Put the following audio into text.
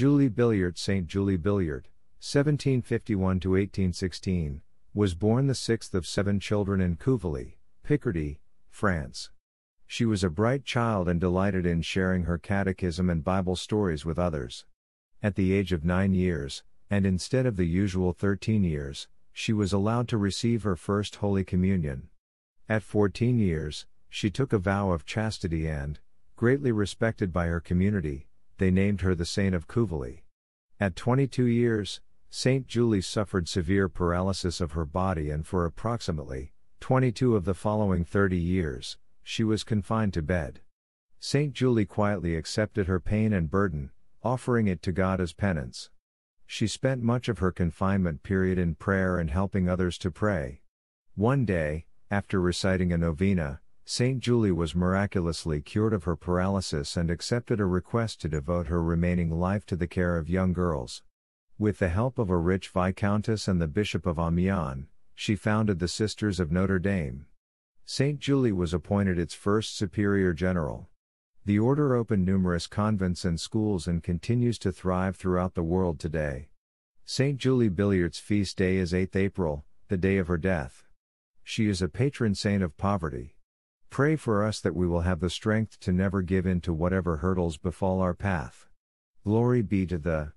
Julie Billiard St. Julie Billiard, 1751 1816, was born the sixth of seven children in Couvilly, Picardy, France. She was a bright child and delighted in sharing her catechism and Bible stories with others. At the age of nine years, and instead of the usual 13 years, she was allowed to receive her first Holy Communion. At 14 years, she took a vow of chastity and, greatly respected by her community, they named her the Saint of Kuvali. At 22 years, Saint Julie suffered severe paralysis of her body and for approximately 22 of the following 30 years, she was confined to bed. Saint Julie quietly accepted her pain and burden, offering it to God as penance. She spent much of her confinement period in prayer and helping others to pray. One day, after reciting a novena, St. Julie was miraculously cured of her paralysis and accepted a request to devote her remaining life to the care of young girls. With the help of a rich viscountess and the Bishop of Amiens, she founded the Sisters of Notre Dame. St. Julie was appointed its first superior general. The order opened numerous convents and schools and continues to thrive throughout the world today. St. Julie Billiard's feast day is 8th April, the day of her death. She is a patron saint of poverty. Pray for us that we will have the strength to never give in to whatever hurdles befall our path. Glory be to the